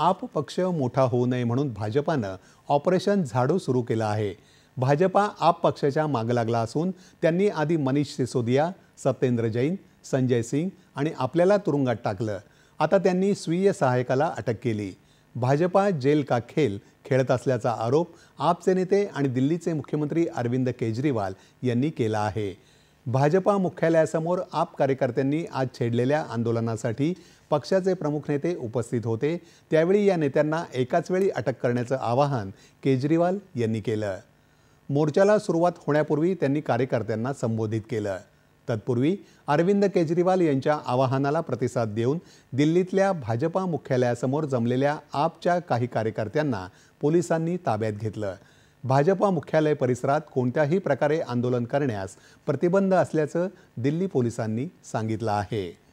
आप पक्ष मोठा होऊ नये म्हणून भाजपानं ऑपरेशन झाडू सुरू केलं आहे भाजपा आप पक्षाच्या मागं लागला असून त्यांनी आधी मनीष सिसोदिया सत्येंद्र जैन संजय सिंग आणि आपल्याला तुरुंगात टाकलं आता त्यांनी स्वीय सहायकाला अटक केली भाजपा जेल का खेल खेळत असल्याचा आरोप आपचे नेते आणि दिल्लीचे मुख्यमंत्री अरविंद केजरीवाल यांनी केला आहे भाजपा मुख्यालयासमोर आप कार्यकर्त्यांनी आज छेडलेल्या आंदोलनासाठी पक्षाचे प्रमुख नेते उपस्थित होते त्यावेळी या नेत्यांना एकाच वेळी अटक करण्याचं आवाहन केजरीवाल यांनी केलं मोर्चाला सुरुवात होण्यापूर्वी त्यांनी कार्यकर्त्यांना संबोधित केलं तत्पूर्वी अरविंद केजरीवाल यांच्या आवाहनाला प्रतिसाद देऊन दिल्लीतल्या भाजपा मुख्यालयासमोर जमलेल्या आपच्या काही कार्यकर्त्यांना पोलिसांनी ताब्यात घेतलं भाजपा मुख्यालय परिसरात कोणत्याही प्रकारे आंदोलन करण्यास प्रतिबंध असल्याचं दिल्ली पोलिसांनी सांगितलं आहे